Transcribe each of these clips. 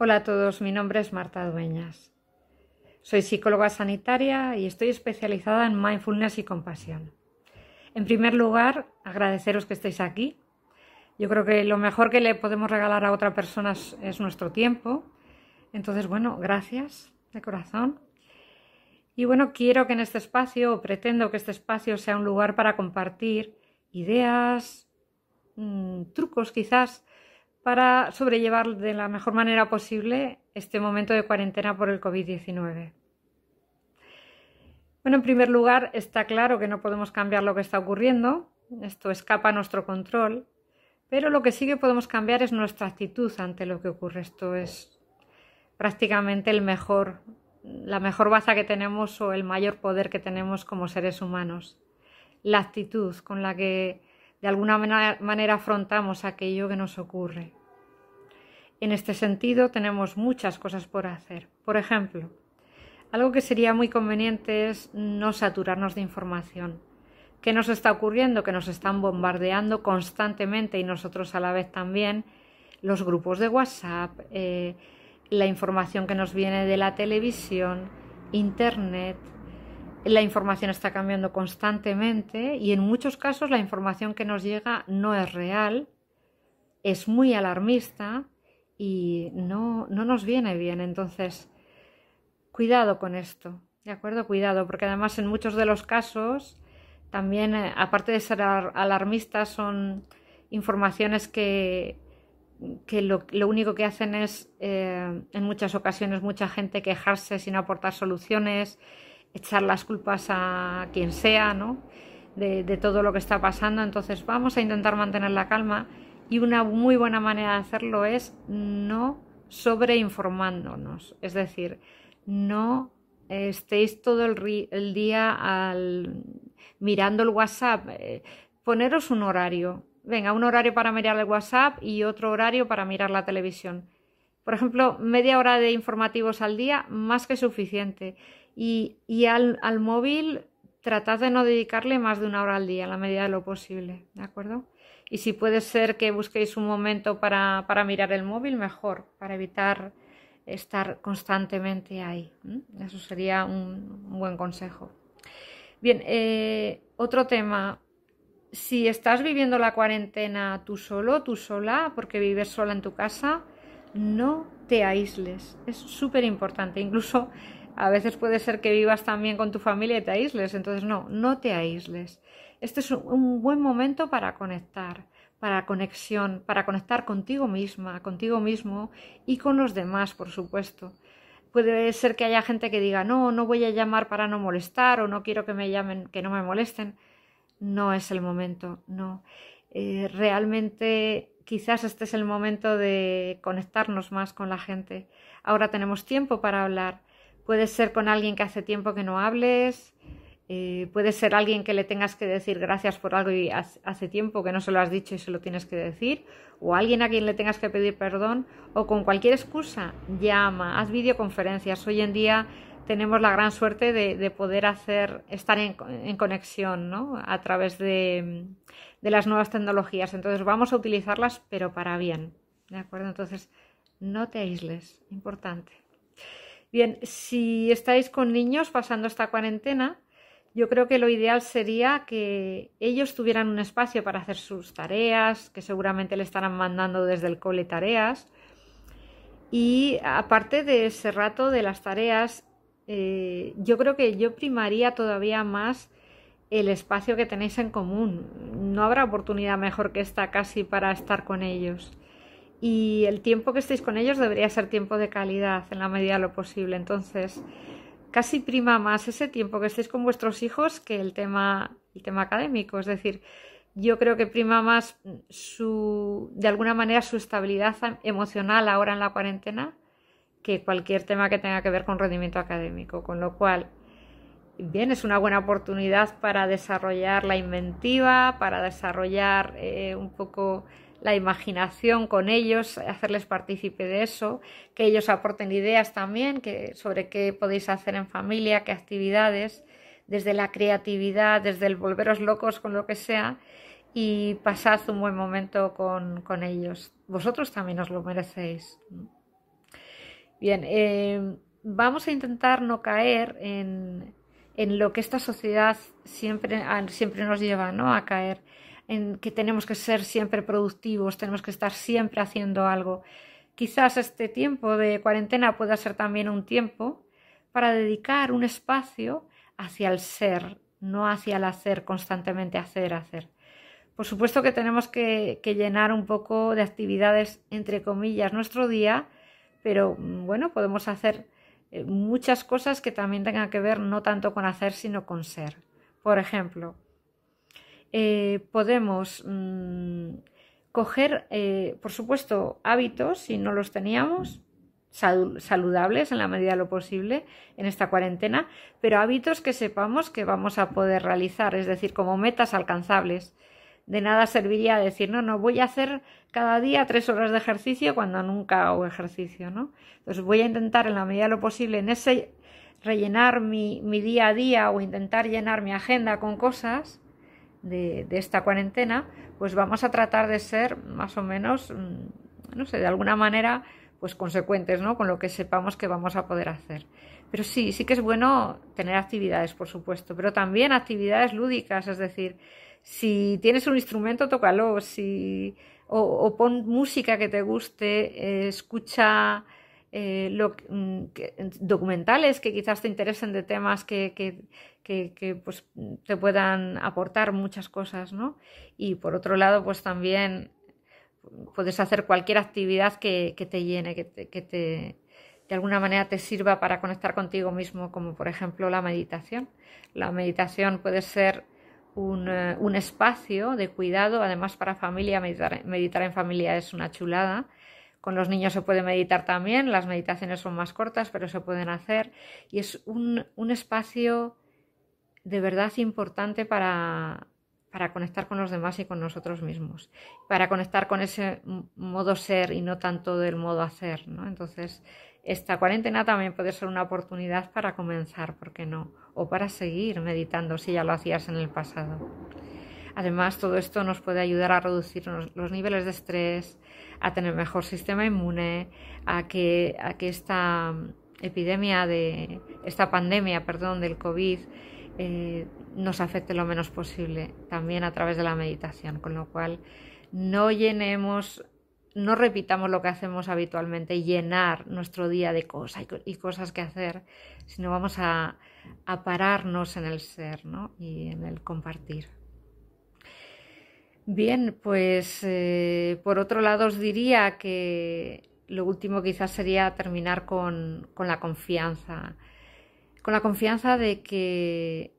Hola a todos, mi nombre es Marta Dueñas. Soy psicóloga sanitaria y estoy especializada en mindfulness y compasión. En primer lugar, agradeceros que estéis aquí. Yo creo que lo mejor que le podemos regalar a otra persona es nuestro tiempo. Entonces, bueno, gracias de corazón. Y bueno, quiero que en este espacio, o pretendo que este espacio sea un lugar para compartir ideas, mm, trucos quizás, para sobrellevar de la mejor manera posible este momento de cuarentena por el COVID-19. Bueno, en primer lugar, está claro que no podemos cambiar lo que está ocurriendo, esto escapa a nuestro control, pero lo que sí que podemos cambiar es nuestra actitud ante lo que ocurre. Esto es prácticamente el mejor, la mejor baza que tenemos o el mayor poder que tenemos como seres humanos. La actitud con la que de alguna manera afrontamos aquello que nos ocurre. En este sentido, tenemos muchas cosas por hacer. Por ejemplo, algo que sería muy conveniente es no saturarnos de información. ¿Qué nos está ocurriendo? Que nos están bombardeando constantemente y nosotros a la vez también los grupos de WhatsApp, eh, la información que nos viene de la televisión, Internet. La información está cambiando constantemente y en muchos casos la información que nos llega no es real, es muy alarmista y no, no nos viene bien. Entonces, cuidado con esto, ¿de acuerdo? Cuidado, porque además en muchos de los casos también, eh, aparte de ser alarmistas, son informaciones que, que lo, único que hacen es, eh, en muchas ocasiones, mucha gente quejarse sin aportar soluciones, echar las culpas a quien sea, ¿no? de todo lo que está pasando. Entonces, vamos a intentar mantener la calma y una muy buena manera de hacerlo es no sobreinformándonos, es decir, no eh, estéis todo el, día mirando el WhatsApp, eh, poneros un horario, venga, un horario para mirar el WhatsApp y otro horario para mirar la televisión. Por ejemplo, media hora de informativos al día, más que suficiente. Y, al, al móvil tratad de no dedicarle más de una hora al día, a la medida de lo posible, ¿de acuerdo? Y si puede ser que busquéis un momento para, mirar el móvil, mejor, para evitar estar constantemente ahí. Eso sería un, buen consejo. Bien, eh, otro tema. Si estás viviendo la cuarentena tú solo, tú sola, porque vives sola en tu casa, no te aísles. Es súper importante. Incluso a veces puede ser que vivas también con tu familia y te aísles, entonces no, no te aísles. Este es un buen momento para conectar, para conexión, para conectar contigo misma, contigo mismo y con los demás, por supuesto. Puede ser que haya gente que diga, no, no voy a llamar para no molestar o no quiero que me llamen, que no me molesten. No es el momento, no. Eh, realmente quizás este es el momento de conectarnos más con la gente. Ahora tenemos tiempo para hablar, Puede ser con alguien que hace tiempo que no hables, eh, puede ser alguien que le tengas que decir gracias por algo y hace tiempo que no se lo has dicho y se lo tienes que decir, o alguien a quien le tengas que pedir perdón, o con cualquier excusa, llama, haz videoconferencias. Hoy en día tenemos la gran suerte de, poder hacer, estar en, conexión ¿no? a través de, de, las nuevas tecnologías. Entonces vamos a utilizarlas, pero para bien. ¿De acuerdo? Entonces, no te aísles, importante. Bien, si estáis con niños pasando esta cuarentena, yo creo que lo ideal sería que ellos tuvieran un espacio para hacer sus tareas, que seguramente le estarán mandando desde el cole tareas. Y aparte de ese rato de las tareas, eh, yo creo que yo primaría todavía más el espacio que tenéis en común. No habrá oportunidad mejor que esta casi para estar con ellos y el tiempo que estéis con ellos debería ser tiempo de calidad en la medida de lo posible. Entonces, casi prima más ese tiempo que estéis con vuestros hijos que el tema, el tema académico. Es decir, yo creo que prima más su, de alguna manera, su estabilidad emocional ahora en la cuarentena que cualquier tema que tenga que ver con rendimiento académico. Con lo cual, bien, es una buena oportunidad para desarrollar la inventiva, para desarrollar eh, un poco la imaginación con ellos, hacerles partícipe de eso, que ellos aporten ideas también que, sobre qué podéis hacer en familia, qué actividades, desde la creatividad, desde el volveros locos con lo que sea y pasad un buen momento con, ellos. Vosotros también os lo merecéis. Bien, eh, vamos a intentar no caer en, lo que esta sociedad siempre, siempre nos lleva ¿no? a caer en que tenemos que ser siempre productivos, tenemos que estar siempre haciendo algo. Quizás este tiempo de cuarentena pueda ser también un tiempo para dedicar un espacio hacia el ser, no hacia el hacer, constantemente hacer, hacer. Por supuesto que tenemos que, que llenar un poco de actividades, entre comillas, nuestro día, pero mm, bueno, podemos hacer eh, muchas cosas que también tengan que ver no tanto con hacer, sino con ser. Por ejemplo, eh, podemos mm, coger, eh, por supuesto, hábitos, si no los teníamos, saludables en la medida de lo posible en esta cuarentena, pero hábitos que sepamos que vamos a poder realizar, es decir, como metas alcanzables. De nada serviría decir, no, no, voy a hacer cada día tres horas de ejercicio cuando nunca hago ejercicio, ¿no? Entonces voy a intentar en la medida de lo posible en ese rellenar mi día a día o intentar llenar mi agenda con cosas de, esta cuarentena, pues vamos a tratar de ser más o menos, mm, no sé, de alguna manera, pues consecuentes, ¿no? Con lo que sepamos que vamos a poder hacer. Pero sí, sí que es bueno tener actividades, por supuesto, pero también actividades lúdicas, es decir, si tienes un instrumento, tócalo, si, o, pon música que te guste, eh, escucha eh, lo, mm, documentales que quizás te interesen de temas que, pues, te puedan aportar muchas cosas, ¿no? Y por otro lado, pues también puedes hacer cualquier actividad que, te llene, que te, de alguna manera te sirva para conectar contigo mismo, como por ejemplo la meditación. La meditación puede ser un, eh, un espacio de cuidado, además para familia, meditar en familia es una chulada con los niños se puede meditar también, las meditaciones son más cortas, pero se pueden hacer. Y es un, espacio de verdad importante para, conectar con los demás y con nosotros mismos, para conectar con ese modo ser y no tanto del modo hacer, ¿no? Entonces, esta cuarentena también puede ser una oportunidad para comenzar, ¿por qué no? O para seguir meditando si ya lo hacías en el pasado. Además, todo esto nos puede ayudar a reducir los niveles de estrés, a tener mejor sistema inmune, a que, esta mm, epidemia de esta pandemia, perdón, del COVID eh, nos afecte lo menos posible, también a través de la meditación, con lo cual no llenemos no repitamos lo que hacemos habitualmente, llenar nuestro día de cosas y cosas que hacer, sino vamos a, pararnos en el ser y en el compartir. Bien, pues eh, por otro lado os diría que lo último quizás sería terminar con, la confianza, con la confianza de que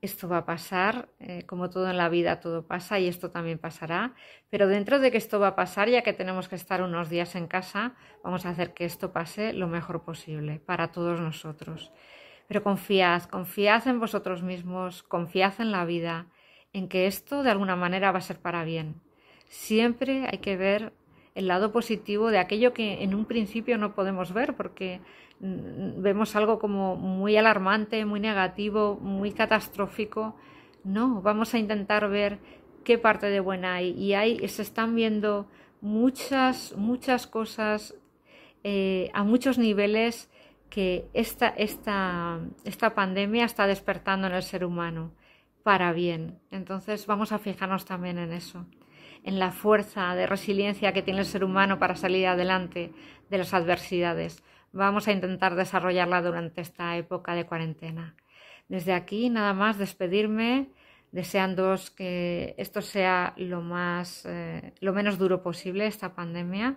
esto va a pasar, eh, como todo en la vida todo pasa y esto también pasará, pero dentro de que esto va a pasar, ya que tenemos que estar unos días en casa, vamos a hacer que esto pase lo mejor posible para todos nosotros. Pero confiad, confiad en vosotros mismos, confiad en la vida en que esto de alguna manera va a ser para bien. Siempre hay que ver el lado positivo de aquello que en un principio no podemos ver porque mm, vemos algo como muy alarmante, muy negativo, muy catastrófico. No, vamos a intentar ver qué parte de buena hay. Y ahí se están viendo muchas, muchas cosas eh, a muchos niveles que esta pandemia está despertando en el ser humano para bien. Entonces vamos a fijarnos también en eso, en la fuerza de resiliencia que tiene el ser humano para salir adelante de las adversidades. Vamos a intentar desarrollarla durante esta época de cuarentena. Desde aquí nada más despedirme deseando que esto sea lo más eh, lo menos duro posible esta pandemia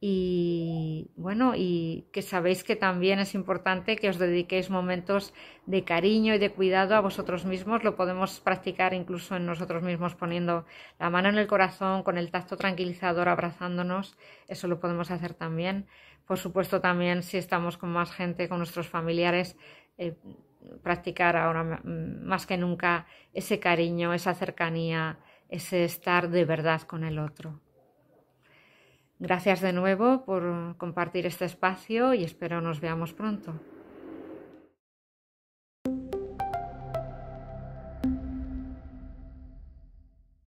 y bueno, y que sabéis que también es importante que os dediquéis momentos de cariño y de cuidado a vosotros mismos. Lo podemos practicar incluso en nosotros mismos poniendo la mano en el corazón, con el tacto tranquilizador, abrazándonos. Eso lo podemos hacer también. Por supuesto, también si estamos con más gente, con nuestros familiares, eh, practicar ahora más que nunca ese cariño, esa cercanía, ese estar de verdad con el otro. Gracias de nuevo por compartir este espacio y espero nos veamos pronto.